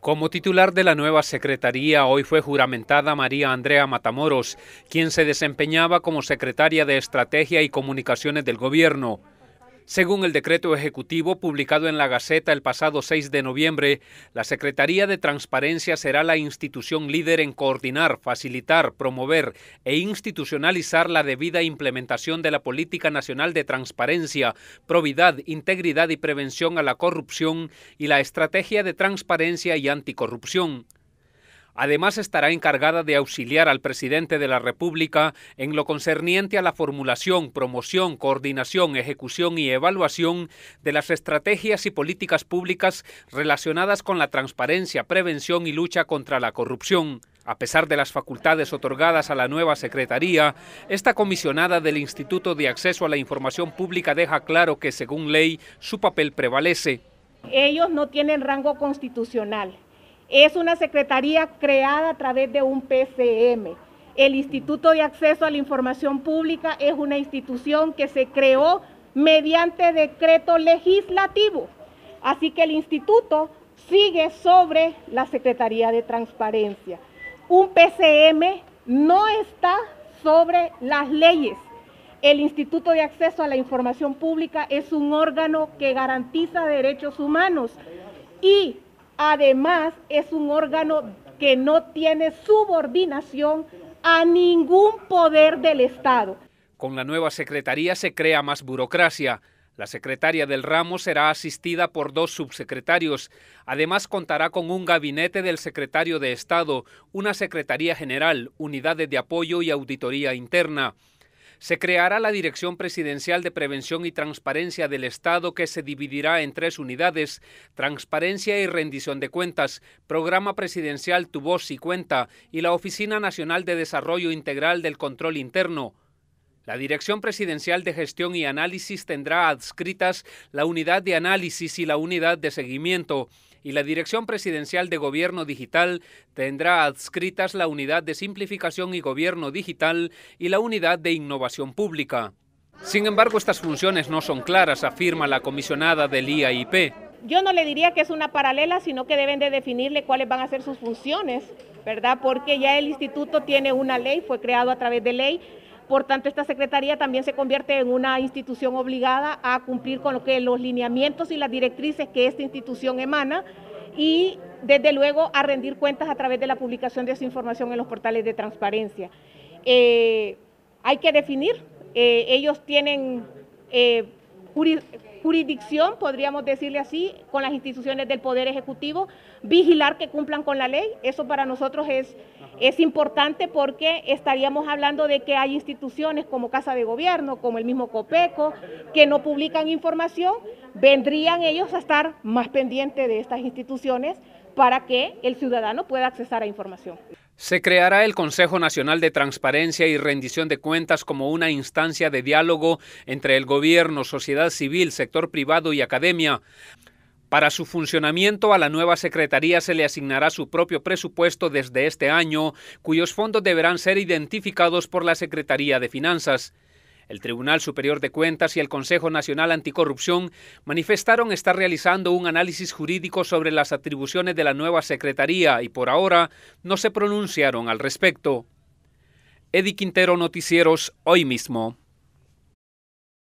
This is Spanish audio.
Como titular de la nueva Secretaría, hoy fue juramentada María Andrea Matamoros, quien se desempeñaba como secretaria de Estrategia y Comunicaciones del Gobierno. Según el decreto ejecutivo publicado en la Gaceta el pasado 6 de noviembre, la Secretaría de Transparencia será la institución líder en coordinar, facilitar, promover e institucionalizar la debida implementación de la Política Nacional de Transparencia, Probidad, Integridad y Prevención a la Corrupción y la Estrategia de Transparencia y Anticorrupción. Además, estará encargada de auxiliar al presidente de la República en lo concerniente a la formulación, promoción, coordinación, ejecución y evaluación de las estrategias y políticas públicas relacionadas con la transparencia, prevención y lucha contra la corrupción. A pesar de las facultades otorgadas a la nueva Secretaría, esta comisionada del Instituto de Acceso a la Información Pública deja claro que, según ley, su papel prevalece. Ellos no tienen rango constitucional es una secretaría creada a través de un PCM. El Instituto de Acceso a la Información Pública es una institución que se creó mediante decreto legislativo. Así que el instituto sigue sobre la Secretaría de Transparencia. Un PCM no está sobre las leyes. El Instituto de Acceso a la Información Pública es un órgano que garantiza derechos humanos y Además, es un órgano que no tiene subordinación a ningún poder del Estado. Con la nueva secretaría se crea más burocracia. La secretaria del ramo será asistida por dos subsecretarios. Además contará con un gabinete del secretario de Estado, una secretaría general, unidades de apoyo y auditoría interna se creará la Dirección Presidencial de Prevención y Transparencia del Estado que se dividirá en tres unidades, Transparencia y Rendición de Cuentas, Programa Presidencial Tu Voz y Cuenta y la Oficina Nacional de Desarrollo Integral del Control Interno. La Dirección Presidencial de Gestión y Análisis tendrá adscritas la Unidad de Análisis y la Unidad de Seguimiento y la Dirección Presidencial de Gobierno Digital tendrá adscritas la Unidad de Simplificación y Gobierno Digital y la Unidad de Innovación Pública. Sin embargo, estas funciones no son claras, afirma la comisionada del IAIP. Yo no le diría que es una paralela, sino que deben de definirle cuáles van a ser sus funciones, ¿verdad? Porque ya el instituto tiene una ley, fue creado a través de ley, por tanto, esta Secretaría también se convierte en una institución obligada a cumplir con lo que los lineamientos y las directrices que esta institución emana y desde luego a rendir cuentas a través de la publicación de esa información en los portales de transparencia. Eh, hay que definir, eh, ellos tienen eh, jurisdicción, podríamos decirle así, con las instituciones del Poder Ejecutivo, vigilar que cumplan con la ley, eso para nosotros es es importante porque estaríamos hablando de que hay instituciones como Casa de Gobierno, como el mismo COPECO, que no publican información, vendrían ellos a estar más pendientes de estas instituciones para que el ciudadano pueda accesar a información. Se creará el Consejo Nacional de Transparencia y Rendición de Cuentas como una instancia de diálogo entre el gobierno, sociedad civil, sector privado y academia. Para su funcionamiento, a la nueva Secretaría se le asignará su propio presupuesto desde este año, cuyos fondos deberán ser identificados por la Secretaría de Finanzas. El Tribunal Superior de Cuentas y el Consejo Nacional Anticorrupción manifestaron estar realizando un análisis jurídico sobre las atribuciones de la nueva Secretaría y por ahora no se pronunciaron al respecto. Eddie Quintero Noticieros, hoy mismo.